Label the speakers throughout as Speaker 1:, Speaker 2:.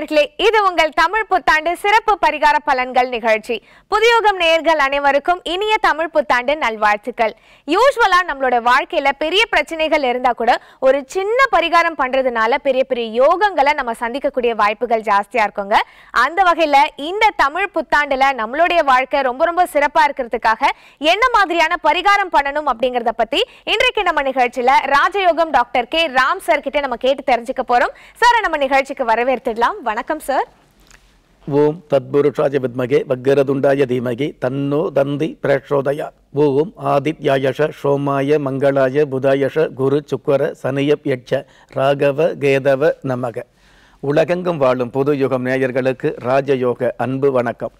Speaker 1: நேர்களே இது உங்கள் தமிழ் புத்தாண்டு சிறப்பு பரிகார பலன்கள் நிகழ்ச்சி புதியோகம் நேர்கள் அனைவருக்கும் இனிய தமிழ் புத்தாண்டு நல்வாழ்த்துக்கள் யூஸ்வலா நம்மளோட வாழ்க்கையில பெரிய பிரச்சனைகள் இருந்தா கூட ஒரு சின்ன பரிகாரம் பண்றதுனால பெரிய பெரிய யோகங்களை நம்ம சந்திக்கக்கூடிய வாய்ப்புகள் ஜாஸ்தியா இருக்குங்க அந்த வகையில இந்த தமிழ் புத்தாண்டுல நம்மளுடைய வாழ்க்கை ரொம்ப ரொம்ப சிறப்பா இருக்கிறதுக்காக என்ன மாதிரியான பரிகாரம் பண்ணணும் அப்படிங்கறத பத்தி இன்றைக்கு நம்ம நிகழ்ச்சியில ராஜயோகம் டாக்டர் கே ராம் சார் கிட்ட நம்ம கேட்டு தெரிஞ்சுக்க போறோம் சார் நம்ம நிகழ்ச்சிக்கு வரவேற்றுடலாம் வணக்கம் சார்
Speaker 2: ஓம் தத்புருஷாய வித்மகே வக்கரதுண்டாய தீமகி தன்னோ தந்தி பிரேஷோதயா ஓம் ஆதித்யாயஷ சோமாய மங்களாய புதாயஷ குரு சுக்கர சனிய யட்ச ராகவ கேதவ நமக உலகெங்கும் வாழும் புது யுகம் நேயர்களுக்கு ராஜயோக அன்பு வணக்கம்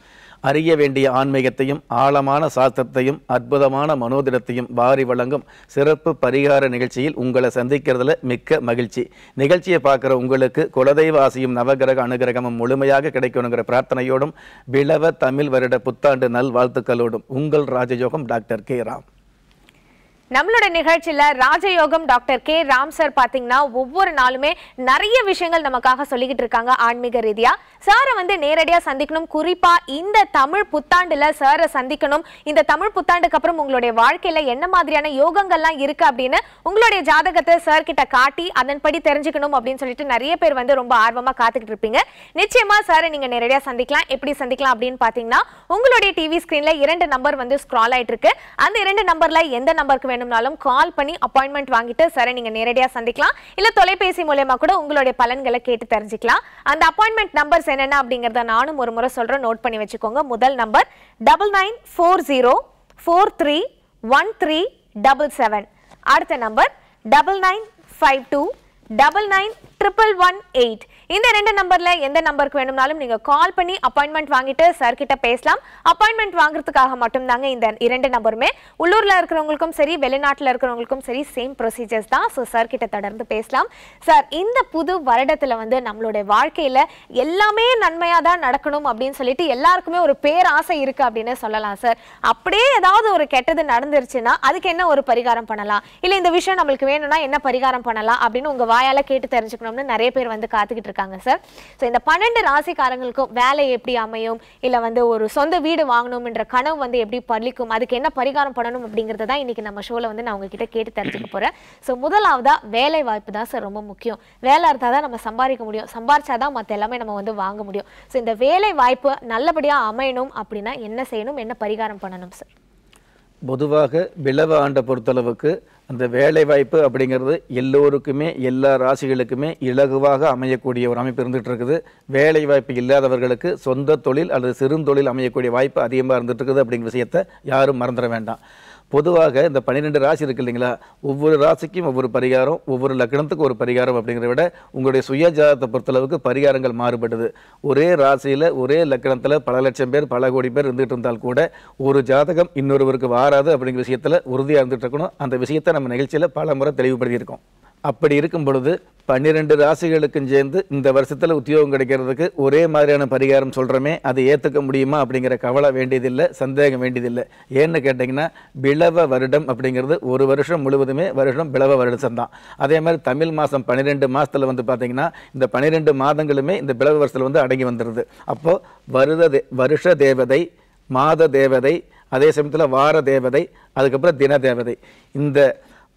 Speaker 2: அறிய வேண்டிய ஆன்மீகத்தையும் ஆழமான சாஸ்திரத்தையும் அற்புதமான மனோதிடத்தையும் வாரி வழங்கும் சிறப்பு பரிகார நிகழ்ச்சியில் உங்களை சந்திக்கிறதுல மிக்க மகிழ்ச்சி நிகழ்ச்சியை பார்க்குற உங்களுக்கு குலதெய்வ ஆசையும் நவகிரக அனுகிரகமும் முழுமையாக கிடைக்கணுங்கிற பிரார்த்தனையோடும் விளவ தமிழ் வருட புத்தாண்டு நல் வாழ்த்துக்களோடும் உங்கள் ராஜயோகம் டாக்டர் கே ராம்
Speaker 1: நம்மளோட நிகழ்ச்சியில ராஜயோகம் டாக்டர் கே ராம் சார் பாத்தீங்கன்னா ஒவ்வொரு நாளுமே நிறைய விஷயங்கள் நமக்காக சொல்லிக்கிட்டு இருக்காங்க ஆன்மீக ரீதியா சாரை வந்து நேரடியா சந்திக்கணும் குறிப்பா இந்த தமிழ் புத்தாண்டுல சாரை சந்திக்கணும் இந்த தமிழ் புத்தாண்டுக்கு அப்புறம் உங்களுடைய வாழ்க்கையில என்ன மாதிரியான யோகங்கள்லாம் இருக்கு அப்படின்னு உங்களுடைய ஜாதகத்தை கிட்ட காட்டி அதன்படி தெரிஞ்சுக்கணும் அப்படின்னு சொல்லிட்டு நிறைய பேர் வந்து ரொம்ப ஆர்வமா காத்துக்கிட்டு இருப்பீங்க நிச்சயமா சாரை நீங்க நேரடியா சந்திக்கலாம் எப்படி சந்திக்கலாம் அப்படின்னு பாத்தீங்கன்னா உங்களுடைய டிவி ஸ்கிரீன்ல இரண்டு நம்பர் வந்து ஸ்க்ரால் ஆயிட்டு இருக்கு அந்த இரண்டு நம்பர்ல எந்த நம்பருக்கு வேணும்னாலும் கால் பண்ணி அப்பாயின்மெண்ட் வாங்கிட்டு சரி நீங்க நேரடியா சந்திக்கலாம் இல்ல தொலைபேசி மூலயமா கூட உங்களுடைய பலன்களை கேட்டு தெரிஞ்சுக்கலாம் அந்த அப்பாயின்மெண்ட் நம்பர்ஸ் என்னென்ன அப்படிங்கறத நானும் ஒரு முறை சொல்றேன் நோட் பண்ணி வச்சுக்கோங்க முதல் number double nine four zero four three one three double seven அடுத்த number double nine five two double nine triple one eight இந்த ரெண்டு நம்பர்ல எந்த நம்பருக்கு வேணும்னாலும் நீங்க கால் பண்ணி அப்பாயின்மெண்ட் வாங்கிட்டு சார் கிட்ட பேசலாம் அப்பாயின்மெண்ட் வாங்குறதுக்காக மட்டும் தாங்க இந்த இரண்டு நம்பருமே உள்ளூர்ல இருக்கிறவங்களுக்கும் சரி வெளிநாட்டில் இருக்கிறவங்களுக்கும் சரி சேம் ப்ரொசீஜர்ஸ் தான் ஸோ சார் கிட்ட தொடர்ந்து பேசலாம் சார் இந்த புது வருடத்துல வந்து நம்மளுடைய வாழ்க்கையில எல்லாமே நன்மையா தான் நடக்கணும் அப்படின்னு சொல்லிட்டு எல்லாருக்குமே ஒரு பேராசை இருக்கு அப்படின்னு சொல்லலாம் சார் அப்படியே ஏதாவது ஒரு கெட்டது நடந்துருச்சுன்னா அதுக்கு என்ன ஒரு பரிகாரம் பண்ணலாம் இல்ல இந்த விஷயம் நம்மளுக்கு வேணும்னா என்ன பரிகாரம் பண்ணலாம் அப்படின்னு உங்க வாயால கேட்டு தெரிஞ்சுக்கணும்னு நிறைய பேர் வந்து காத்துக்கிட்டு இருக்காங்க இருக்காங்க சார் ஸோ இந்த பன்னெண்டு ராசிக்காரங்களுக்கும் வேலை எப்படி அமையும் இல்லை வந்து ஒரு சொந்த வீடு வாங்கணும்ன்ற கனவு வந்து எப்படி பள்ளிக்கும் அதுக்கு என்ன பரிகாரம் பண்ணணும் அப்படிங்கிறது தான் இன்றைக்கி நம்ம ஷோவில் வந்து நான் உங்ககிட்ட கேட்டு தெரிஞ்சுக்க போகிறேன் ஸோ முதலாவதாக வேலை வாய்ப்பு தான் சார் ரொம்ப முக்கியம் வேலை இருந்தால் தான் நம்ம சம்பாதிக்க முடியும் சம்பாரிச்சா தான் மற்ற எல்லாமே நம்ம வந்து வாங்க முடியும் ஸோ இந்த வேலை வாய்ப்பு நல்லபடியாக அமையணும் அப்படின்னா என்ன செய்யணும் என்ன பரிகாரம் பண்ணணும் சார்
Speaker 2: பொதுவாக விளவ ஆண்டை பொறுத்தளவுக்கு அந்த வேலை வாய்ப்பு அப்படிங்கிறது எல்லோருக்குமே எல்லா ராசிகளுக்குமே இலகுவாக அமையக்கூடிய ஒரு அமைப்பு இருந்துகிட்டு இருக்குது வேலை வாய்ப்பு இல்லாதவர்களுக்கு சொந்த தொழில் அல்லது சிறுந்தொழில் அமையக்கூடிய வாய்ப்பு அதிகமாக இருந்துகிட்டு இருக்குது அப்படிங்கிற விஷயத்தை யாரும் மறந்துட வேண்டாம் பொதுவாக இந்த பன்னிரெண்டு ராசி இருக்கு இல்லைங்களா ஒவ்வொரு ராசிக்கும் ஒவ்வொரு பரிகாரம் ஒவ்வொரு லக்னத்துக்கு ஒரு பரிகாரம் அப்படிங்கிறத விட உங்களுடைய சுய ஜாதத்தை பொறுத்தளவுக்கு பரிகாரங்கள் மாறுபடுது ஒரே ராசியில் ஒரே லக்னத்தில் பல லட்சம் பேர் பல கோடி பேர் இருந்துகிட்டு இருந்தால் கூட ஒரு ஜாதகம் இன்னொருவருக்கு வாராது அப்படிங்கிற விஷயத்தில் உறுதியாக இருந்துகிட்டு இருக்கணும் அந்த விஷயத்தை நம்ம நிகழ்ச்சியில் பல முறை தெளிவுபடுத்தியிருக்கோம் அப்படி இருக்கும் பொழுது பன்னிரெண்டு ராசிகளுக்கும் சேர்ந்து இந்த வருஷத்தில் உத்தியோகம் கிடைக்கிறதுக்கு ஒரே மாதிரியான பரிகாரம் சொல்கிறோமே அதை ஏற்றுக்க முடியுமா அப்படிங்கிற கவலை வேண்டியதில்லை சந்தேகம் வேண்டியதில்லை ஏன்னு கேட்டிங்கன்னா பிளவ வருடம் அப்படிங்கிறது ஒரு வருஷம் முழுவதுமே வருஷம் பிளவ வருடம் தான் அதே மாதிரி தமிழ் மாதம் பன்னிரெண்டு மாதத்தில் வந்து பார்த்திங்கன்னா இந்த பன்னிரெண்டு மாதங்களுமே இந்த பிளவ வருஷத்தில் வந்து அடங்கி வந்துடுது அப்போது வருத வருஷ தேவதை மாத தேவதை அதே சமயத்தில் வார தேவதை அதுக்கப்புறம் தின தேவதை இந்த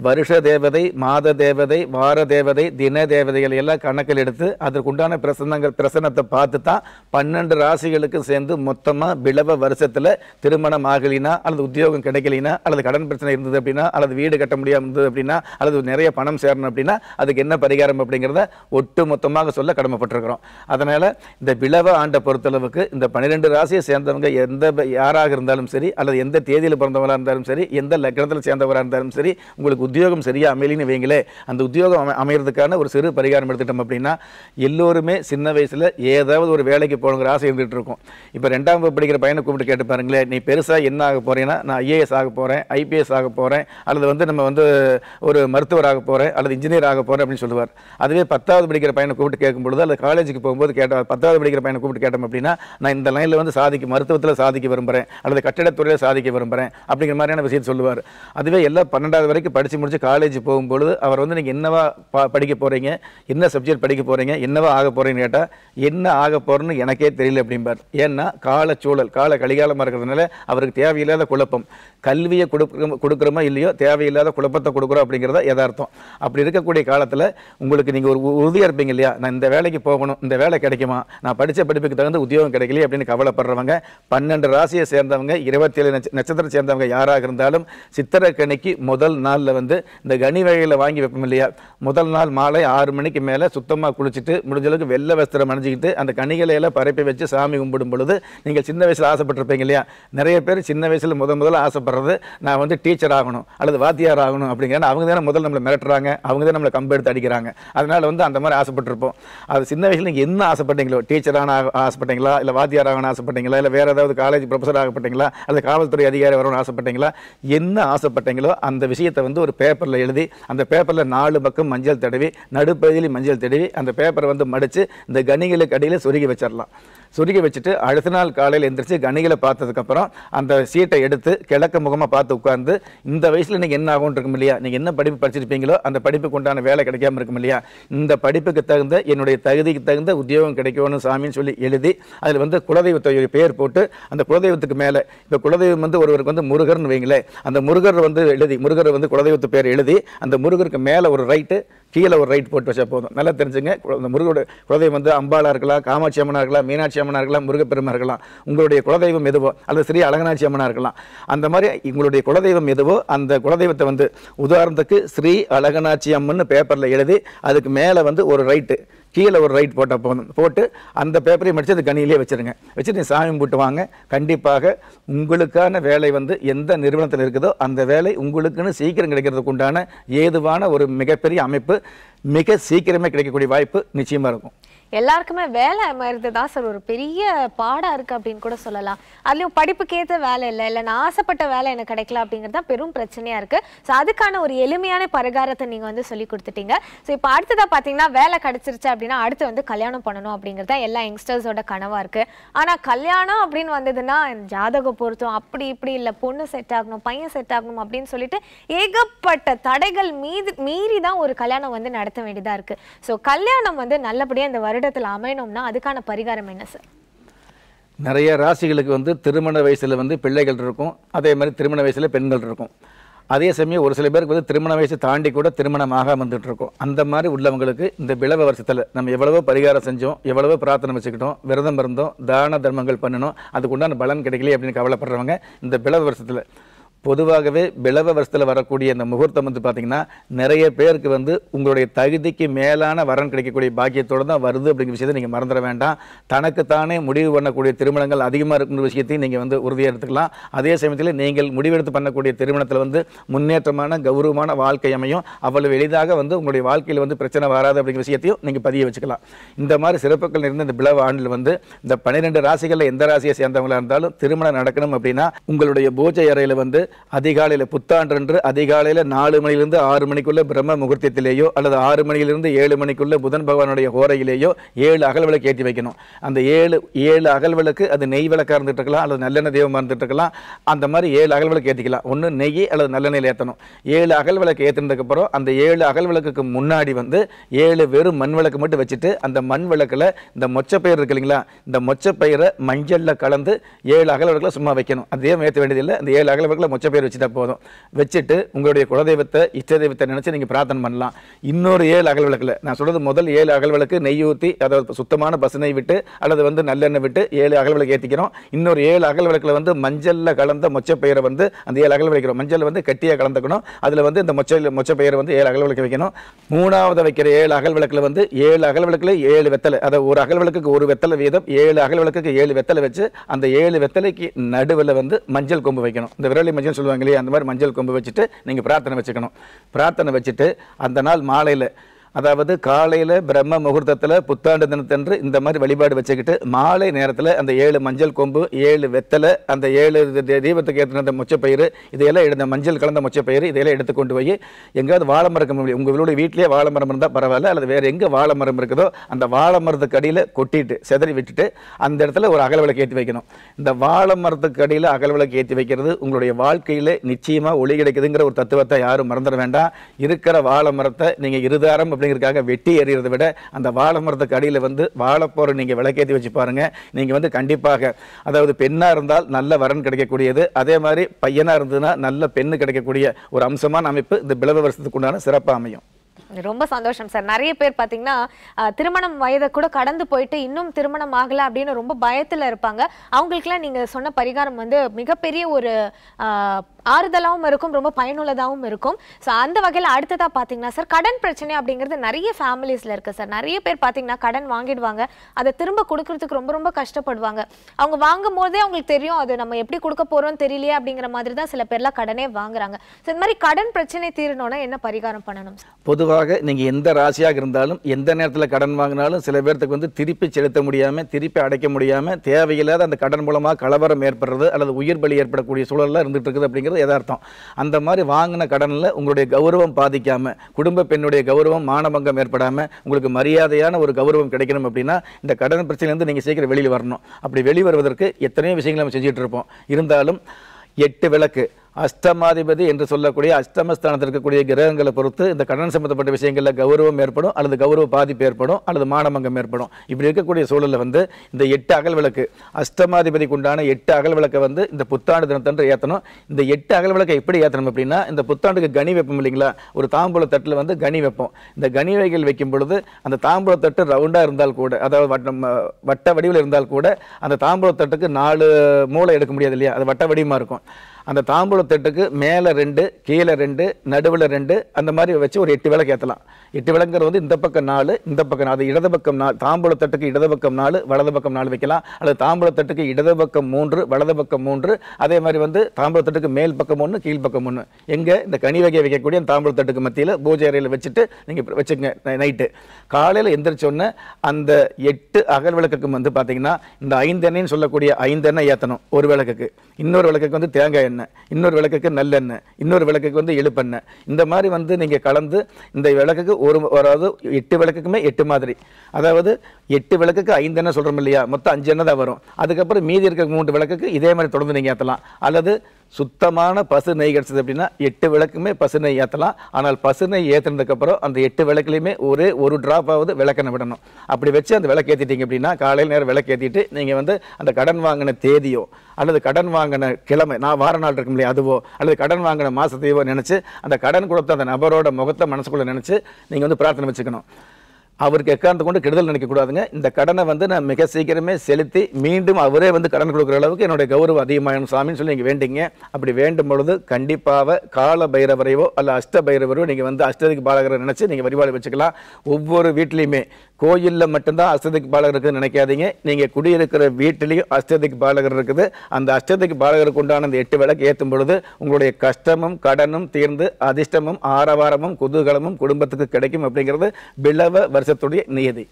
Speaker 2: வருஷ தேவதை மாத தேவதை வார தேவதை தின தேவதைகள் எல்லாம் கணக்கில் எடுத்து அதற்குண்டான பிரசனங்கள் பிரசனத்தை பார்த்து தான் பன்னெண்டு ராசிகளுக்கும் சேர்ந்து மொத்தமாக விளவ வருஷத்தில் திருமணம் ஆகலினா அல்லது உத்தியோகம் கிடைக்கலினா அல்லது கடன் பிரச்சனை இருந்தது அப்படின்னா அல்லது வீடு கட்ட முடியாமல் இருந்தது அப்படின்னா அல்லது நிறைய பணம் சேரணும் அப்படின்னா அதுக்கு என்ன பரிகாரம் அப்படிங்கிறத ஒட்டு மொத்தமாக சொல்ல கடமைப்பட்டிருக்கிறோம் அதனால் இந்த விளவ ஆண்டை பொறுத்தளவுக்கு இந்த பன்னிரெண்டு ராசியை சேர்ந்தவங்க எந்த யாராக இருந்தாலும் சரி அல்லது எந்த தேதியில் பிறந்தவராக இருந்தாலும் சரி எந்த லக்னத்தில் சேர்ந்தவராக இருந்தாலும் சரி உங்களுக்கு உத்தியோகம் சரியாக அமையலின்னு வைங்களே அந்த உத்தியோகம் அமைகிறதுக்கான ஒரு சிறு பரிகாரம் எடுத்துட்டோம் அப்படின்னா எல்லோருமே சின்ன வயசில் ஏதாவது ஒரு வேலைக்கு போகணுங்கிற ஆசை இருந்துகிட்டு இருக்கும் இப்போ ரெண்டாம் வகுப்பு படிக்கிற பையனை கூப்பிட்டு கேட்டு பாருங்களேன் நீ பெருசாக என்ன ஆக போகிறேன்னா நான் ஐஏஎஸ் ஆக போகிறேன் ஐபிஎஸ் ஆக போகிறேன் அல்லது வந்து நம்ம வந்து ஒரு மருத்துவராக போகிறேன் அல்லது இன்ஜினியர் ஆக போகிறேன் அப்படின்னு சொல்லுவார் அதுவே பத்தாவது படிக்கிற பையனை கூப்பிட்டு கேட்கும் பொழுது அல்லது காலேஜுக்கு போகும்போது கேட்டால் பத்தாவது படிக்கிற பையனை கூப்பிட்டு கேட்டோம் அப்படின்னா நான் இந்த லைனில் வந்து சாதிக்க மருத்துவத்தில் சாதிக்க விரும்புகிறேன் அல்லது கட்டிடத்துறையில் சாதிக்க விரும்புகிறேன் அப்படிங்கிற மாதிரியான விஷயத்தை சொல்லுவார் அதுவே எல்லாம் பன்னெண்டாவது வரைக்கும் படிச்சு படித்து முடித்து காலேஜ் போகும்பொழுது அவர் வந்து நீங்கள் என்னவா பா படிக்க போகிறீங்க என்ன சப்ஜெக்ட் படிக்க போகிறீங்க என்னவா ஆக போகிறீங்கன்னு கேட்டால் என்ன ஆக போகிறேன்னு எனக்கே தெரியல அப்படிம்பார் ஏன்னா காலச்சூழல் கால கலிகாலமாக இருக்கிறதுனால அவருக்கு தேவையில்லாத குழப்பம் கல்வியை கொடுக்குற கொடுக்குறோமா இல்லையோ தேவையில்லாத குழப்பத்தை கொடுக்குறோம் அப்படிங்கிறத யதார்த்தம் அப்படி இருக்கக்கூடிய காலத்தில் உங்களுக்கு நீங்கள் ஒரு உறுதியாக இருப்பீங்க இல்லையா நான் இந்த வேலைக்கு போகணும் இந்த வேலை கிடைக்குமா நான் படித்த படிப்புக்கு தகுந்த உத்தியோகம் கிடைக்கலையே அப்படின்னு கவலைப்படுறவங்க பன்னெண்டு ராசியை சேர்ந்தவங்க இருபத்தேழு நட்சத்திரம் சேர்ந்தவங்க யாராக இருந்தாலும் சித்திரக்கணிக்கு முதல் நாளில் வந்து இந்த கனி வகையில் வாங்கி வைப்போம் இல்லையா முதல் நாள் மாலை ஆறு மணிக்கு மேலே சுத்தமாக குளிச்சுட்டு முடிஞ்சளவுக்கு வெள்ளை வஸ்திரம் அணிஞ்சிக்கிட்டு அந்த கனிகளையெல்லாம் பரப்பி வச்சு சாமி கும்பிடும் பொழுது நீங்கள் சின்ன வயசில் ஆசைப்பட்டிருப்பீங்க இல்லையா நிறைய பேர் சின்ன வயசில் முத முதல்ல ஆசைப்படுறது நான் வந்து டீச்சர் ஆகணும் அல்லது வாத்தியார் ஆகணும் அப்படிங்கிறத அவங்க தானே முதல்ல நம்மளை மிரட்டுறாங்க அவங்க தான் நம்மளை கம்பு எடுத்து அடிக்கிறாங்க அதனால் வந்து அந்த மாதிரி ஆசைப்பட்டிருப்போம் அது சின்ன வயசில் நீங்கள் என்ன ஆசைப்பட்டீங்களோ டீச்சரான ஆசைப்பட்டீங்களா இல்லை வாத்தியார் ஆகணும் ஆசைப்பட்டீங்களா இல்லை வேறு ஏதாவது காலேஜ் ப்ரொஃபஸர் ஆகப்பட்டீங்களா அல்லது காவல்துறை அதிகாரி வரணும்னு ஆசைப்பட்டீங்களா என்ன ஆசைப்பட்டீங்களோ அந்த விஷயத்தை வந்து ஒரு ஒரு பேப்பரில் எழுதி அந்த பேப்பரில் நாலு பக்கம் மஞ்சள் தடவி நடுப்பகுதியில் மஞ்சள் தடவி அந்த பேப்பரை வந்து மடித்து இந்த கனிகளுக்கு அடியில் சொருகி வச்சிடலாம் சுருக்கி வச்சுட்டு அடுத்த நாள் காலையில் எந்திரிச்சு கணிகளை பார்த்ததுக்கப்புறம் அந்த சீட்டை எடுத்து கிழக்கு முகமாக பார்த்து உட்காந்து இந்த வயசில் நீங்கள் என்ன ஆகும் இருக்கும் இல்லையா நீங்கள் என்ன படிப்பு படிச்சிருப்பீங்களோ அந்த படிப்புக்கு உண்டான வேலை கிடைக்காம இருக்கும் இல்லையா இந்த படிப்புக்கு தகுந்த என்னுடைய தகுதிக்கு தகுந்த உத்தியோகம் கிடைக்கணும் சாமின்னு சொல்லி எழுதி அதில் வந்து குலதெய்வத்தை பேர் போட்டு அந்த குலதெய்வத்துக்கு மேலே இப்போ குலதெய்வம் வந்து ஒருவருக்கு வந்து முருகர்னு வைங்களேன் அந்த முருகர் வந்து எழுதி முருகர் வந்து குலதெய்வத்து பேர் எழுதி அந்த முருகருக்கு மேலே ஒரு ரைட்டு கீழே ஒரு ரைட் போட்டு வச்சா போதும் நல்லா தெரிஞ்சுங்க இந்த முருகோட குலதெய்வம் வந்து அம்பாளாக இருக்கலாம் காமாட்சி அம்மனாக இருக்கலாம் மீனாட்சி அம்மனாக இருக்கலாம் முருகப்பெருமா இருக்கலாம் உங்களுடைய குலதெய்வம் எதுவோ அல்லது ஸ்ரீ அழகநாட்சி அம்மனாக இருக்கலாம் அந்த மாதிரி உங்களுடைய குலதெய்வம் எதுவோ அந்த குலதெய்வத்தை வந்து உதாரணத்துக்கு ஸ்ரீ அழகநாச்சி அம்மன் பேப்பரில் எழுதி அதுக்கு மேலே வந்து ஒரு ரைட்டு கீழே ஒரு ரைட் போட்டால் போதும் போட்டு அந்த பேப்பரையும் மடித்து அந்த கணியிலே வச்சுருங்க வச்சுட்டு சாமி கும்பிட்டு வாங்க கண்டிப்பாக உங்களுக்கான வேலை வந்து எந்த நிறுவனத்தில் இருக்குதோ அந்த வேலை உங்களுக்குன்னு சீக்கிரம் கிடைக்கிறதுக்கு உண்டான ஏதுவான ஒரு மிகப்பெரிய அமைப்பு மிக சீக்கிரமே கிடைக்கக்கூடிய வாய்ப்பு நிச்சயமாக இருக்கும்
Speaker 1: எல்லாருக்குமே வேலை மருந்து தான் சார் ஒரு பெரிய பாடாக இருக்குது அப்படின்னு கூட சொல்லலாம் அதுலேயும் படிப்புக்கேற்ற வேலை இல்லை இல்லை நான் ஆசைப்பட்ட வேலை எனக்கு கிடைக்கல அப்படிங்கிறது தான் பெரும் பிரச்சனையாக இருக்குது ஸோ அதுக்கான ஒரு எளிமையான பரிகாரத்தை நீங்கள் வந்து சொல்லி கொடுத்துட்டீங்க ஸோ இப்போ அடுத்ததாக பார்த்தீங்கன்னா வேலை கிடச்சிருச்சு அப்படின்னா அடுத்து வந்து கல்யாணம் பண்ணணும் அப்படிங்கிறது தான் எல்லா யங்ஸ்டர்ஸோட கனவாக இருக்குது ஆனால் கல்யாணம் அப்படின்னு வந்ததுன்னா ஜாதக பொருத்தம் அப்படி இப்படி இல்லை பொண்ணு செட் ஆகணும் பையன் செட் ஆகணும் அப்படின்னு சொல்லிட்டு ஏகப்பட்ட தடைகள் மீது மீறி தான் ஒரு கல்யாணம் வந்து நடத்த வேண்டியதாக இருக்குது ஸோ கல்யாணம் வந்து நல்லபடியாக இந்த வருடம் வருடத்தில் அமையணும்னா அதுக்கான பரிகாரம் என்ன சார்
Speaker 2: நிறைய ராசிகளுக்கு வந்து திருமண வயசில் வந்து பிள்ளைகள் இருக்கும் அதே மாதிரி திருமண வயசில் பெண்கள் இருக்கும் அதே சமயம் ஒரு சில பேருக்கு வந்து திருமண வயசு தாண்டி கூட திருமணமாக வந்துட்டு இருக்கும் அந்த மாதிரி உள்ளவங்களுக்கு இந்த பிளவ வருஷத்தில் நம்ம எவ்வளவோ பரிகாரம் செஞ்சோம் எவ்வளவோ பிரார்த்தனை வச்சுக்கிட்டோம் விரதம் இருந்தோம் தான தர்மங்கள் பண்ணணும் அதுக்குண்டான பலன் கிடைக்கல அப்படின்னு கவலைப்படுறவங்க இந்த பிளவ வருஷத்தில் பொதுவாகவே பிளவ வருஷத்தில் வரக்கூடிய இந்த முகூர்த்தம் வந்து பார்த்தீங்கன்னா நிறைய பேருக்கு வந்து உங்களுடைய தகுதிக்கு மேலான வரன் கிடைக்கக்கூடிய பாக்கியத்தோடு தான் வருது அப்படிங்கிற விஷயத்தை நீங்கள் மறந்துட வேண்டாம் தனக்குத்தானே முடிவு பண்ணக்கூடிய திருமணங்கள் அதிகமாக இருக்குங்கிற விஷயத்தையும் நீங்கள் வந்து உறுதியாக எடுத்துக்கலாம் அதே சமயத்தில் நீங்கள் முடிவெடுத்து பண்ணக்கூடிய திருமணத்தில் வந்து முன்னேற்றமான கௌரவமான வாழ்க்கை அமையும் அவ்வளவு எளிதாக வந்து உங்களுடைய வாழ்க்கையில் வந்து பிரச்சனை வராது அப்படிங்கிற விஷயத்தையும் நீங்கள் பதிய வச்சுக்கலாம் இந்த மாதிரி சிறப்புகள் இருந்த இந்த பிளவ ஆண்டில் வந்து இந்த பன்னிரெண்டு ராசிகளில் எந்த ராசியை சேர்ந்தவங்களாக இருந்தாலும் திருமணம் நடக்கணும் அப்படின்னா உங்களுடைய பூஜை அறையில் வந்து அதிகாலையில் புத்தாண்டு அதிகாலையில் நாலு மணியிலிருந்து ஆறு மணிக்குள்ள பிரம்ம முகூர்த்தத்திலேயோ அல்லது ஆறு மணியிலிருந்து ஏழு மணிக்குள்ள புதன் பகவானுடைய ஹோரையிலேயோ ஏழு அகல் விளக்கு ஏற்றி வைக்கணும் அந்த ஏழு ஏழு அகல் விளக்கு அது நெய் விளக்காக இருந்துட்டு இருக்கலாம் அல்லது நல்லெண்ணெய் தெய்வமாக இருந்துட்டு இருக்கலாம் அந்த மாதிரி ஏழு அகல் விளக்கு ஏற்றிக்கலாம் ஒன்று நெய் அல்லது நல்லெண்ணெயில் ஏற்றணும் ஏழு அகல் விளக்கு ஏற்றினதுக்கப்புறம் அந்த ஏழு அகல் விளக்குக்கு முன்னாடி வந்து ஏழு வெறும் மண் விளக்கு மட்டும் வச்சுட்டு அந்த மண் விளக்கில் இந்த மொச்சப்பயிர் இருக்கு இல்லைங்களா இந்த மொச்சப்பயிரை மஞ்சளில் கலந்து ஏழு அகல் விளக்கில் சும்மா வைக்கணும் அதையும் ஏற்ற வேண்டியதில்லை அந்த ஏழு அகல் விளக்கில் கொச்சை பேர் வச்சுட்டா போதும் வச்சுட்டு உங்களுடைய குலதெய்வத்தை இஷ்ட தெய்வத்தை நினச்சி நீங்கள் பிரார்த்தனை பண்ணலாம் இன்னொரு ஏழு அகல் விளக்கில் நான் சொல்கிறது முதல் ஏழு அகல் விளக்கு நெய் ஊற்றி அதாவது சுத்தமான பசுனை விட்டு அல்லது வந்து நல்லெண்ணெய் விட்டு ஏழு அகல் விளக்கு ஏற்றிக்கிறோம் இன்னொரு ஏழு அகல் விளக்கில் வந்து மஞ்சளில் கலந்த மொச்சை பெயரை வந்து அந்த ஏழு அகல் விளக்கிறோம் மஞ்சள் வந்து கட்டியாக கலந்துக்கணும் அதில் வந்து இந்த மொச்சை மொச்சை பெயரை வந்து ஏழு அகல் விளக்கு வைக்கணும் மூணாவது வைக்கிற ஏழு அகல் விளக்கில் வந்து ஏழு அகல் விளக்கில் ஏழு வெத்தலை அதை ஒரு அகல் விளக்குக்கு ஒரு வெத்தலை வீதம் ஏழு அகல் விளக்குக்கு ஏழு வெத்தலை வச்சு அந்த ஏழு வெத்தலைக்கு நடுவில் வந்து மஞ்சள் கொம்பு வைக்கணும் இந்த விரலி மஞ்சள் மஞ்சள்னு சொல்லுவாங்க இல்லையா அந்த மாதிரி மஞ்சள் கொம்பு வச்சுட்டு நீங்கள் பிரார்த்தனை வச்சுக்கணும் பிரார்த்தனை வச்சுட்டு அந்த நாள் மாலையில் அதாவது காலையில் பிரம்ம முகூர்த்தத்தில் புத்தாண்டு தினத்தன்று இந்த மாதிரி வழிபாடு வச்சுக்கிட்டு மாலை நேரத்தில் அந்த ஏழு மஞ்சள் கொம்பு ஏழு வெத்தலை அந்த ஏழு தீபத்துக்கு ஏற்றின அந்த மொச்சப்பயிறு இதையெல்லாம் எடுத்த மஞ்சள் கலந்த மொச்சப்பயிறு இதையெல்லாம் எடுத்து கொண்டு போய் எங்கேயாவது வாழை மரம் உங்களோட வீட்லேயே வாழை மரம் இருந்தால் பரவாயில்ல அல்லது வேறு எங்கே வாழை மரம் இருக்குதோ அந்த வாழை மரத்துக்கு அடியில் கொட்டிட்டு செதறி விட்டுட்டு அந்த இடத்துல ஒரு அகல விளக்கு ஏற்றி வைக்கணும் இந்த வாழை மரத்துக்கு அடியில் அகல் விளக்கு ஏற்றி வைக்கிறது உங்களுடைய வாழ்க்கையில் நிச்சயமாக ஒளி கிடைக்குதுங்கிற ஒரு தத்துவத்தை யாரும் மறந்துட வேண்டாம் இருக்கிற வாழை மரத்தை நீங்கள் இருதாரம் அப்படிங்கிறதுக்காக வெட்டி எறிகிறத விட அந்த வாழை மரத்துக்கு அடியில் வந்து வாழைப்போரை நீங்கள் விளக்கேற்றி வச்சு பாருங்கள் நீங்கள் வந்து கண்டிப்பாக அதாவது பெண்ணாக இருந்தால் நல்ல வரன் கிடைக்கக்கூடியது அதே மாதிரி பையனாக இருந்ததுன்னா நல்ல பெண்ணு கிடைக்கக்கூடிய ஒரு அம்சமான அமைப்பு இந்த பிளவ வருஷத்துக்கு உண்டான சிறப்பாக அமையும்
Speaker 1: ரொம்ப சந்தோஷம் சார் நிறைய பேர் பார்த்தீங்கன்னா திருமணம் வயதை கூட கடந்து போயிட்டு இன்னும் திருமணம் ஆகலை அப்படின்னு ரொம்ப பயத்தில் இருப்பாங்க அவங்களுக்குலாம் நீங்கள் சொன்ன பரிகாரம் வந்து மிகப்பெரிய ஒரு ஆறுதலாகவும் இருக்கும் ரொம்ப பயனுள்ளதாகவும் இருக்கும் ஸோ அந்த வகையில் அடுத்ததாக பார்த்தீங்கன்னா சார் கடன் பிரச்சனை அப்படிங்கிறது நிறைய ஃபேமிலிஸில் இருக்குது சார் நிறைய பேர் பார்த்தீங்கன்னா கடன் வாங்கிடுவாங்க அதை திரும்ப கொடுக்கறதுக்கு ரொம்ப ரொம்ப கஷ்டப்படுவாங்க அவங்க வாங்கும் போதே அவங்களுக்கு தெரியும் அது நம்ம எப்படி கொடுக்க போகிறோம் தெரியலையே அப்படிங்கிற மாதிரி தான் சில பேர்லாம் கடனே வாங்குறாங்க ஸோ இந்த மாதிரி கடன் பிரச்சனை தீரணும்னா என்ன பரிகாரம் பண்ணணும்
Speaker 2: பொதுவாக நீங்கள் எந்த ராசியாக இருந்தாலும் எந்த நேரத்தில் கடன் வாங்கினாலும் சில பேர்த்துக்கு வந்து திருப்பி செலுத்த முடியாமல் திருப்பி அடைக்க முடியாமல் தேவையில்லாத அந்த கடன் மூலமாக கலவரம் ஏற்படுறது அல்லது உயிர் பலி ஏற்படக்கூடிய சூழலாக இருந்துகிட்டு இருக்குது அப்படிங்கிற அப்படிங்கிறது எதார்த்தம் அந்த மாதிரி வாங்கின கடனில் உங்களுடைய கௌரவம் பாதிக்காமல் குடும்ப பெண்ணுடைய கௌரவம் மானபங்கம் ஏற்படாமல் உங்களுக்கு மரியாதையான ஒரு கௌரவம் கிடைக்கணும் அப்படின்னா இந்த கடன் பிரச்சனையிலேருந்து நீங்கள் சீக்கிரம் வெளியில் வரணும் அப்படி வெளிவருவதற்கு எத்தனையோ விஷயங்கள் நம்ம செஞ்சுட்டு இருப்போம் இருந்தாலும் எட்டு விளக்கு அஷ்டமாதிபதி என்று சொல்லக்கூடிய அஷ்டமஸ்தானத்தில் இருக்கக்கூடிய கிரகங்களை பொறுத்து இந்த கடன் சம்பந்தப்பட்ட விஷயங்களில் கௌரவம் ஏற்படும் அல்லது கௌரவ பாதிப்பு ஏற்படும் அல்லது மானமங்கம் ஏற்படும் இப்படி இருக்கக்கூடிய சூழலில் வந்து இந்த எட்டு அகல் விளக்கு அஷ்டமாதிபதிக்கு உண்டான எட்டு அகல் விளக்கை வந்து இந்த புத்தாண்டு தினத்தன்று ஏற்றணும் இந்த எட்டு அகல் விளக்கை எப்படி ஏற்றணும் அப்படின்னா இந்த புத்தாண்டுக்கு கனி வைப்போம் இல்லைங்களா ஒரு தாம்பூல தட்டில் வந்து கனி வைப்போம் இந்த கனி வகைகள் வைக்கும் பொழுது அந்த தாம்பூல தட்டு ரவுண்டாக இருந்தால் கூட அதாவது வட்ட வடிவில் இருந்தால் கூட அந்த தாம்பூல தட்டுக்கு நாலு மூளை எடுக்க முடியாது இல்லையா அது வட்ட வடிவமாக இருக்கும் அந்த தாம்பூலத்தட்டுக்கு மேலே ரெண்டு கீழே ரெண்டு நடுவில் ரெண்டு அந்த மாதிரி வச்சு ஒரு எட்டு விளக்கு ஏற்றலாம் எட்டு விளக்குங்கிறது வந்து இந்த பக்கம் நாலு இந்த பக்கம் அது இடது பக்கம் நாலு தாம்பூலத்தட்டுக்கு இடது பக்கம் நாலு வலது பக்கம் நாலு வைக்கலாம் அல்லது தாம்பூலத்தட்டுக்கு இடது பக்கம் மூன்று வலது பக்கம் மூன்று அதே மாதிரி வந்து தாம்பூலத்தட்டுக்கு மேல் பக்கம் ஒன்று கீழ் பக்கம் ஒன்று எங்கே இந்த கனி வகையை வைக்கக்கூடிய தாம்பூலத்தட்டுக்கு மத்தியில் பூஜை அறையில் வச்சுட்டு நீங்கள் வச்சுங்க நைட்டு காலையில் எந்திரிச்சோன்னே அந்த எட்டு அகல் விளக்குக்கும் வந்து பார்த்தீங்கன்னா இந்த ஐந்து ஐந்தெண்ணின்னு சொல்லக்கூடிய ஐந்து எண்ணெய் ஏற்றணும் ஒரு விளக்குக்கு இன்னொரு விளக்குக்கு வந்து தேங்காய் நல்லெண்ணெய் இன்னொரு விளக்குக்கு நல்லெண்ணெய் இன்னொரு விளக்குக்கு வந்து எழுப்பெண்ணெய் இந்த மாதிரி வந்து நீங்கள் கலந்து இந்த விளக்குக்கு ஒரு அதாவது எட்டு விளக்குக்குமே எட்டு மாதிரி அதாவது எட்டு விளக்குக்கு ஐந்து எண்ணெய் சொல்கிறோம் இல்லையா மொத்தம் அஞ்சு எண்ணெய் தான் வரும் அதுக்கப்புறம் மீதி இருக்க மூன்று விளக்குக்கு இதே மாதிரி தொடர்ந்து நீங்கள் ஏற்றலாம் அல்லது சுத்தமான பசு நெய் கிடச்சது அப்படின்னா எட்டு விளக்குமே பசு நெய் ஏற்றலாம் ஆனால் பசு நெய் ஏற்றினதுக்கப்புறம் அந்த எட்டு விளக்குலையுமே ஒரே ஒரு ட்ராப்பாவது விளக்கனை விடணும் அப்படி வச்சு அந்த விளக்கு ஏற்றிட்டீங்க அப்படின்னா காலையில் நேரம் விளக்கு ஏற்றிட்டு நீங்கள் வந்து அந்த கடன் வாங்கின தேதியோ அல்லது கடன் வாங்கின கிழமை நான் வார நாள் இருக்கும் இல்லையா அதுவோ அல்லது கடன் வாங்கின மாதத்தையோ நினச்சி அந்த கடன் கொடுத்த அந்த நபரோட முகத்தை மனசுக்குள்ளே நினச்சி நீங்கள் வந்து பிரார்த்தனை வச்சுக்கணும் அவருக்கு எக்காந்து கொண்டு கெடுதல் நினைக்கக்கூடாதுங்க இந்த கடனை வந்து நான் மிக சீக்கிரமே செலுத்தி மீண்டும் அவரே வந்து கடன் கொடுக்குற அளவுக்கு என்னுடைய கௌரவம் அதிகமாயிடும் சாமின்னு சொல்லி நீங்கள் வேண்டிங்க அப்படி வேண்டும் பொழுது கண்டிப்பாக கால பைரவரையோ அல்ல அஷ்ட பைரவரையோ நீங்கள் வந்து அஷ்டதிக்கு பாலகரை நினச்சி நீங்கள் வழிபாடு வச்சுக்கலாம் ஒவ்வொரு வீட்லேயுமே கோயிலில் மட்டும்தான் அஷ்டதிக்கு பாலகர் இருக்குதுன்னு நினைக்காதீங்க நீங்கள் குடியிருக்கிற வீட்டிலையும் அஷ்டதிக்கு பாலகர் இருக்குது அந்த அஷ்டதிக்கு பாலகருக்கு உண்டான அந்த எட்டு விளக்கு ஏற்றும் பொழுது உங்களுடைய கஷ்டமும் கடனும் தீர்ந்து அதிர்ஷ்டமும் ஆரவாரமும் குதூகலமும் குடும்பத்துக்கு கிடைக்கும் அப்படிங்கிறது பிளவ வருஷத்துடைய நியதி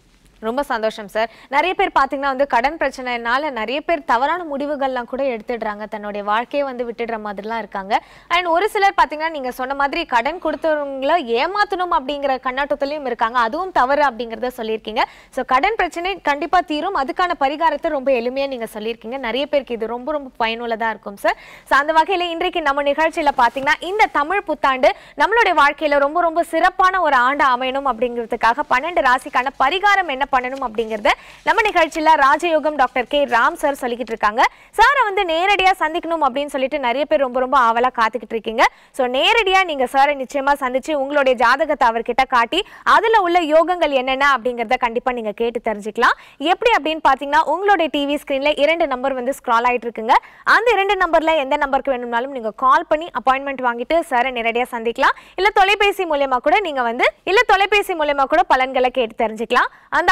Speaker 1: ரொம்ப சந்தோஷம் சார் நிறைய பேர் பார்த்தீங்கன்னா வந்து கடன் பிரச்சனைனால நிறைய பேர் தவறான முடிவுகள்லாம் கூட எடுத்துடுறாங்க தன்னுடைய வாழ்க்கையை வந்து விட்டுடுற மாதிரிலாம் இருக்காங்க அண்ட் ஒரு சிலர் பார்த்தீங்கன்னா நீங்கள் சொன்ன மாதிரி கடன் கொடுத்தவங்கள ஏமாற்றணும் அப்படிங்கிற கண்ணாட்டத்துலையும் இருக்காங்க அதுவும் தவறு அப்படிங்கிறத சொல்லியிருக்கீங்க ஸோ கடன் பிரச்சனை கண்டிப்பாக தீரும் அதுக்கான பரிகாரத்தை ரொம்ப எளிமையாக நீங்கள் சொல்லியிருக்கீங்க நிறைய பேருக்கு இது ரொம்ப ரொம்ப பயனுள்ளதாக இருக்கும் சார் ஸோ அந்த வகையில் இன்றைக்கு நம்ம நிகழ்ச்சியில் பார்த்தீங்கன்னா இந்த தமிழ் புத்தாண்டு நம்மளுடைய வாழ்க்கையில் ரொம்ப ரொம்ப சிறப்பான ஒரு ஆண்டு அமையணும் அப்படிங்கிறதுக்காக பன்னெண்டு ராசிக்கான பரிகாரம் என்ன பண்ணணும் அப்படிங்கிறத நம்ம நிகழ்ச்சியில் ராஜயோகம் டாக்டர் கே ராம் சார் சொல்லிக்கிட்டு இருக்காங்க சாரை வந்து நேரடியாக சந்திக்கணும் அப்படின்னு சொல்லிட்டு நிறைய பேர் ரொம்ப ரொம்ப ஆவலாக காத்துக்கிட்டு இருக்கீங்க ஸோ நேரடியாக நீங்கள் சாரை நிச்சயமாக சந்திச்சு உங்களுடைய ஜாதகத்தை அவர்கிட்ட காட்டி அதில் உள்ள யோகங்கள் என்னென்ன அப்படிங்கிறத கண்டிப்பாக நீங்கள் கேட்டு தெரிஞ்சுக்கலாம் எப்படி அப்படின்னு பாத்தீங்கன்னா உங்களுடைய டிவி ஸ்க்ரீனில் இரண்டு நம்பர் வந்து ஸ்க்ரால் ஆயிட்டு இருக்குங்க அந்த இரண்டு நம்பர்ல எந்த நம்பருக்கு வேணும்னாலும் நீங்க கால் பண்ணி அப்பாயின்மெண்ட் வாங்கிட்டு சாரை நேரடியா சந்திக்கலாம் இல்ல தொலைபேசி மூலயமா கூட நீங்க வந்து இல்ல தொலைபேசி மூலயமா கூட பலன்களை கேட்டு தெரிஞ்சுக்கலாம் அந்த